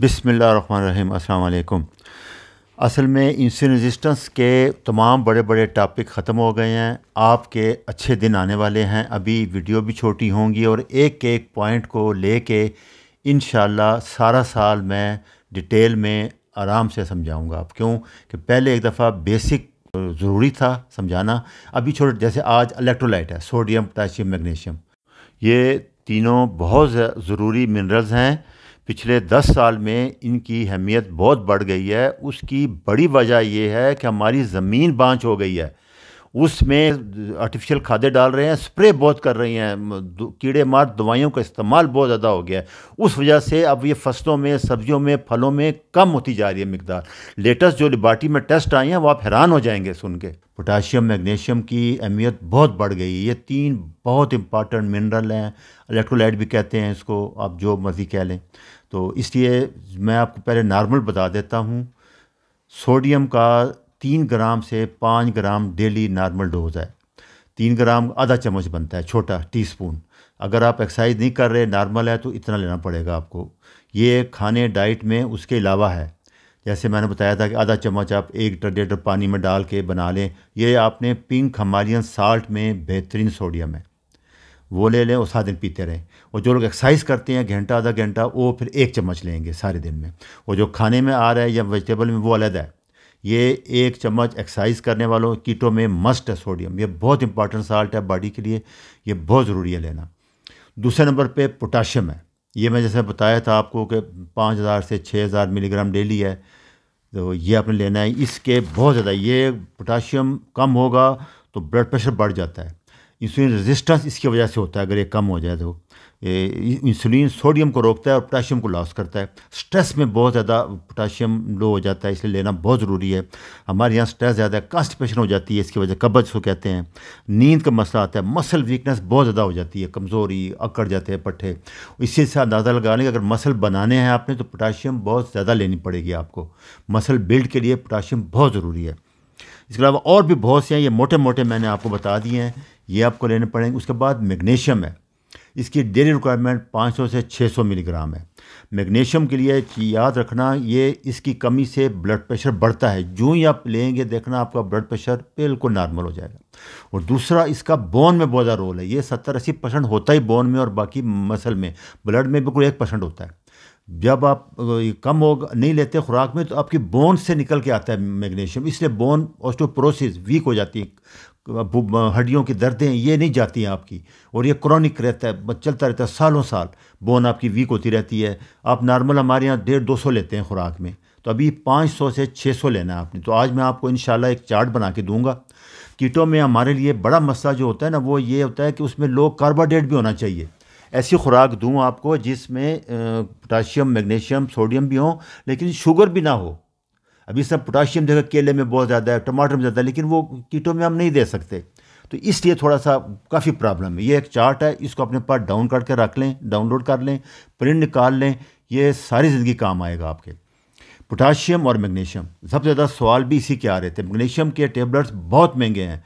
बिसमीम् अल्लाम असल में इंसुलिन रेजिस्टेंस के तमाम बड़े बड़े टॉपिक ख़त्म हो गए हैं आपके अच्छे दिन आने वाले हैं अभी वीडियो भी छोटी होंगी और एक एक पॉइंट को ले के इन सारा साल मैं डिटेल में आराम से समझाऊंगा आप क्यों कि पहले एक दफ़ा बेसिक ज़रूरी था समझाना अभी छोटे जैसे आज अलेक्ट्रोलाइट है सोडियम पोटाशियम मैगनीशियम ये तीनों बहुत ज़रूरी मिनरल्स हैं पिछले दस साल में इनकी अहमियत बहुत बढ़ गई है उसकी बड़ी वजह यह है कि हमारी ज़मीन बाँच हो गई है उसमें आर्टिफिशियल खादें डाल रहे हैं स्प्रे बहुत कर रही हैं कीड़े मार दवाइयों का इस्तेमाल बहुत ज़्यादा हो गया है उस वजह से अब ये फसलों में सब्जियों में फलों में कम होती जा रही है मकदार लेटेस्ट जो लिबार्टी में टेस्ट आए हैं वो आप हैरान हो जाएंगे सुन के पोटाशियम मैग्नीशियम की अहमियत बहुत बढ़ गई ये तीन बहुत इंपॉर्टेंट मिनरल हैं इलेक्ट्रोलाइट भी कहते हैं इसको आप जो मर्ज़ी कह लें तो इसलिए मैं आपको पहले नॉर्मल बता देता हूँ सोडियम का तीन ग्राम से पाँच ग्राम डेली नॉर्मल डोज है तीन ग्राम आधा चम्मच बनता है छोटा टीस्पून अगर आप एक्सरसाइज नहीं कर रहे नॉर्मल है तो इतना लेना पड़ेगा आपको ये खाने डाइट में उसके अलावा है जैसे मैंने बताया था कि आधा चम्मच आप एक लीटर डेढ़ लीटर पानी में डाल के बना लें ये आपने पिंक हमालियन साल्ट में बेहतरीन सोडियम है वो ले लें और सारा दिन पीते रहें और जो लोग एक्सरसाइज करते हैं घंटा आधा घंटा वो फिर एक चम्मच लेंगे सारे दिन में और जो खाने में आ रहा है या वेजिटेबल में वो अलग है ये एक चम्मच एक्सरसाइज करने वालों कीटो में मस्ट है सोडियम ये बहुत इंपॉर्टेंट साल्ट है बॉडी के लिए ये बहुत ज़रूरी है लेना दूसरे नंबर पे पोटाशियम है ये मैं जैसे बताया था आपको कि पाँच हज़ार से छः हज़ार मिलीग्राम डेली है तो ये आपने लेना है इसके बहुत ज़्यादा ये पोटाशियम कम होगा तो ब्लड प्रेशर बढ़ जाता है इंसुलिन रेजिस्टेंस इसकी वजह से होता है अगर ये कम हो जाए तो इंसुलिन सोडियम को रोकता है और पोटाशियम को लॉस करता है स्ट्रेस में बहुत ज़्यादा पोटाशियम लो हो जाता है इसलिए लेना बहुत ज़रूरी है हमारे यहाँ स्ट्रेस ज़्यादा है कास्टिपेशन हो जाती है इसकी वजह कब्ज को कहते हैं नींद का मसला आता है मसल वीकनेस बहुत ज़्यादा हो जाती है कमज़ोरी अकड़ जाते हैं पट्ठे इसी से अंदाज़ा लगा लें अगर मसल बनाने हैं आपने तो पोटाशियम बहुत ज़्यादा लेनी पड़ेगी आपको मसल बिल्ड के लिए पोटाशियम बहुत ज़रूरी है इसके अलावा और भी बहुत से हैं ये मोटे मोटे मैंने आपको बता दिए हैं ये आपको लेने पड़ेंगे उसके बाद मैग्नीशियम है इसकी डेली रिक्वायरमेंट 500 से 600 मिलीग्राम है मैग्नीशियम के लिए याद रखना ये इसकी कमी से ब्लड प्रेशर बढ़ता है जो ही आप लेंगे देखना आपका ब्लड प्रेशर बिल्कुल नॉर्मल हो जाएगा और दूसरा इसका बोन में बहुत ज़्यादा रोल है ये सत्तर अस्सी परसेंट होता ही बोन में और बाकी मसल में ब्लड में बिल्कुल एक परसेंट होता है जब आप कम हो नहीं लेते खुराक में तो आपकी बोन से निकल के आता है मैग्नीशियम इसलिए बोन ऑस्टोप्रोसिस वीक हो जाती है हड्डियों की दर्दें ये नहीं जाती हैं आपकी और ये क्रॉनिक रहता है चलता रहता है सालों साल बोन आपकी वीक होती रहती है आप नॉर्मल हमारे यहाँ डेढ़ दो सौ लेते हैं खुराक में तो अभी पाँच सौ से छः सौ लेना है आपने तो आज मैं आपको इन एक चार्ट बना के दूँगा कीटों में हमारे लिए बड़ा मसला जो होता है ना वो ये होता है कि उसमें लो कार्बोहाइड्रेट भी होना चाहिए ऐसी खुराक दूँ आपको जिसमें पोटाशियम मैग्नीशियम सोडियम भी हो लेकिन शुगर भी ना हो अभी सब पोटाशियम जगह केले में बहुत ज़्यादा है टमाटर में ज़्यादा है लेकिन वो कीटों में हम नहीं दे सकते तो इसलिए थोड़ा सा काफ़ी प्रॉब्लम है ये एक चार्ट है इसको अपने पास डाउन करके रख लें डाउनलोड कर लें प्रिंट निकाल लें ये सारी ज़िंदगी काम आएगा आपके पोटाशियम और मैग्नीशियम सबसे ज़्यादा सवाल भी इसी के आ रहे थे मैग्नीशियम के टेबलेट्स बहुत महंगे हैं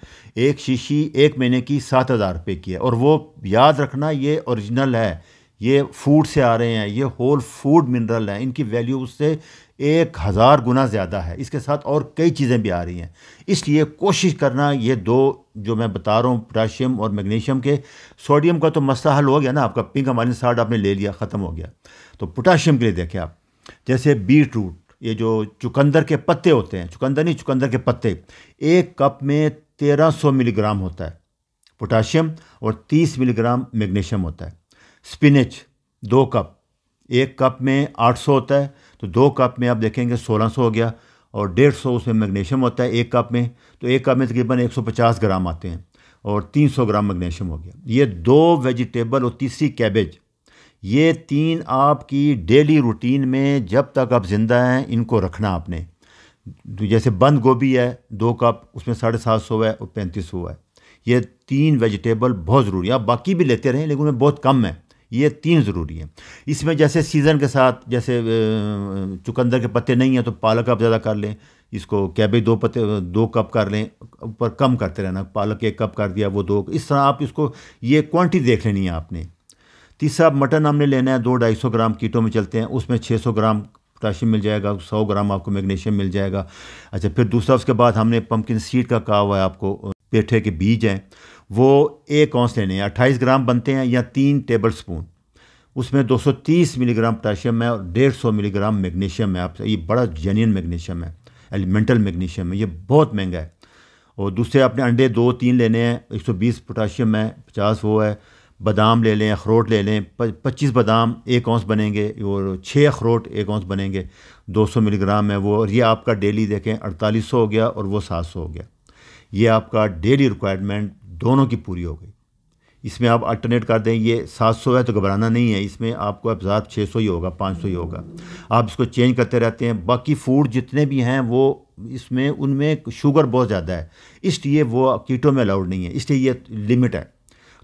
एक शीशी एक महीने की सात हज़ार रुपये की है और वो याद रखना ये ओरिजिनल है ये फूड से आ रहे हैं ये होल फूड मिनरल हैं इनकी वैल्यू उससे एक हज़ार गुना ज़्यादा है इसके साथ और कई चीज़ें भी आ रही हैं इसलिए कोशिश करना ये दो जो मैं बता रहा हूँ पोटाशियम और मैग्नीशियम के सोडियम का तो मसला हल हो गया ना आपका पिंक हमारे साल्ट आपने ले लिया ख़त्म हो गया तो पोटाशियम के लिए देखें आप जैसे बीट रूट ये जो चुकंदर के पत्ते होते हैं चुकंदर नहीं चुकंदर के पत्ते एक कप में 1300 मिलीग्राम होता है पोटाशियम और 30 मिलीग्राम मैग्नीशियम होता है स्पिनच दो कप एक कप में 800 होता है तो दो कप में आप देखेंगे 1600 हो गया और 150 उसमें मैग्नीशियम होता है एक कप में तो एक कप में तकरीबन 150 ग्राम आते हैं और 300 ग्राम मैग्नीशियम हो गया ये दो वेजिटेबल और तीसरी कैबेज ये तीन आपकी डेली रूटीन में जब तक आप ज़िंदा हैं इनको रखना आपने जैसे बंद गोभी है दो कप उसमें साढ़े सात सौ है और पैंतीस सौ है ये तीन वेजिटेबल बहुत ज़रूरी है आप बाकी भी लेते रहें लेकिन उनमें बहुत कम है ये तीन ज़रूरी है इसमें जैसे सीज़न के साथ जैसे चुकंदर के पत्ते नहीं हैं तो पालक आप ज़्यादा कर लें इसको कैबेज दो पत्ते दो कप कर लें ऊपर कम करते रहना पालक एक कप कर दिया वो दो इस तरह आप इसको ये क्वांटिटी देख लेनी है आपने तीसरा मटन हमने लेना है दो ढाई सौ ग्राम कीटों में चलते हैं उसमें छः सौ ग्राम पोटाशियम मिल जाएगा सौ ग्राम आपको मैग्नीशियम मिल जाएगा अच्छा फिर दूसरा उसके बाद हमने पम्पकिन सीड का कहा हुआ है आपको पेठे के बीज हैं वो एक औंस लेने हैं अट्ठाईस ग्राम बनते हैं या तीन टेबल स्पून उसमें 230 मिलीग्राम पोटाशियम है और 150 मिलीग्राम मैग्नीशियम है आपसे ये बड़ा जेन्यन मैग्नीशियम है एलिमेंटल मैग्नीशियम है ये बहुत महंगा है और दूसरे आपने अंडे दो तीन लेने हैं 120 पोटाशियम है 50 वो है बादाम ले लें अखरोट ले लें पच्चीस बादाम एक औंस बनेंगे और छः अखरोट एक औंस बनेंगे 200 मिलीग्राम है वो और ये आपका डेली देखें सौ हो गया और वो सौ हो गया ये आपका डेली रिक्वायरमेंट दोनों की पूरी हो गई इसमें आप अल्टरनेट कर दें ये 700 है तो घबराना नहीं है इसमें आपको छः 600 ही होगा 500 ही होगा आप इसको चेंज करते रहते हैं बाकी फूड जितने भी हैं वो इसमें उनमें शुगर बहुत ज़्यादा है इसलिए वो कीटों में अलाउड नहीं है इसलिए ये लिमिट है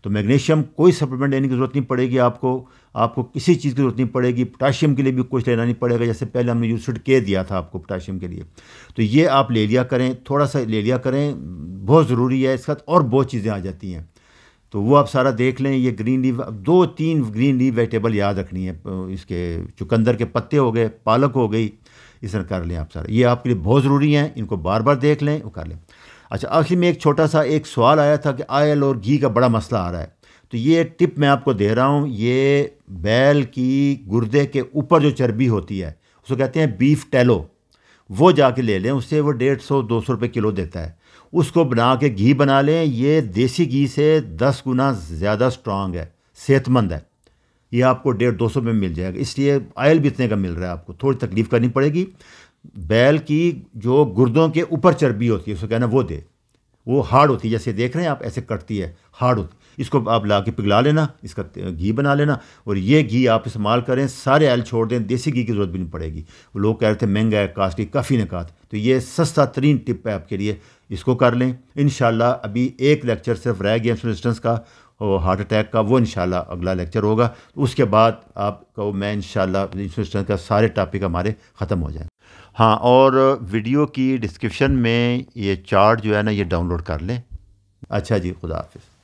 तो मैग्नीशियम कोई सप्लीमेंट लेने की ज़रूरत नहीं पड़ेगी आपको आपको किसी चीज़ की ज़रूरत नहीं पड़ेगी पोटाशियम के लिए भी कुछ लेना नहीं पड़ेगा जैसे पहले हमने यूसिड के दिया था आपको पोटाशियम के लिए तो ये आप ले लिया करें थोड़ा सा ले लिया करें बहुत ज़रूरी है इसका और बहुत चीज़ें आ जाती हैं तो वो आप सारा देख लें ये ग्रीन लीव दो तीन ग्रीन लीव वेजिटेबल याद रखनी है इसके चुकंदर के पत्ते हो गए पालक हो गई इस तरह कर लें आप सारा ये आपके लिए बहुत ज़रूरी हैं इनको बार बार देख लें वो कर लें अच्छा आखिर में एक छोटा सा एक सवाल आया था कि आयल और घी का बड़ा मसला आ रहा है तो ये टिप मैं आपको दे रहा हूँ ये बैल की गुर्दे के ऊपर जो चर्बी होती है उसको कहते हैं बीफ टैलो वो जाके ले लें उससे वो डेढ़ सौ दो सौ रुपये किलो देता है उसको बना के घी बना लें ये देसी घी से दस गुना ज़्यादा स्ट्रांग है सेहतमंद है ये आपको डेढ़ दो सौ में मिल जाएगा इसलिए आयल भी इतने का मिल रहा है आपको थोड़ी तकलीफ़ करनी पड़ेगी बैल की जो गुर्दों के ऊपर चर्बी होती है उसको कहना वो दे वो हार्ड होती है जैसे देख रहे हैं आप ऐसे कटती है हार्ड होती है इसको आप ला के पिघला लेना इसका घी बना लेना और ये घी आप इस्तेमाल करें सारे ऐल छोड़ दें देसी घी की ज़रूरत भी नहीं पड़ेगी वो लोग कह रहे थे महंगा है कास्टली काफ़ी निकात तो ये सस्ता तरीन टिप है आपके लिए इसको कर लें इन अभी एक लेक्चर सिर्फ रह गया रेजिस्टेंस का और हार्ट अटैक का वो इन अगला लेक्चर होगा उसके बाद आप कहो मैं इन शाला का सारे टॉपिक हमारे ख़त्म हो जाए हाँ और वीडियो की डिस्क्रिप्शन में ये चार्ट जो है ना ये डाउनलोड कर लें अच्छा जी खुदा हाफिज़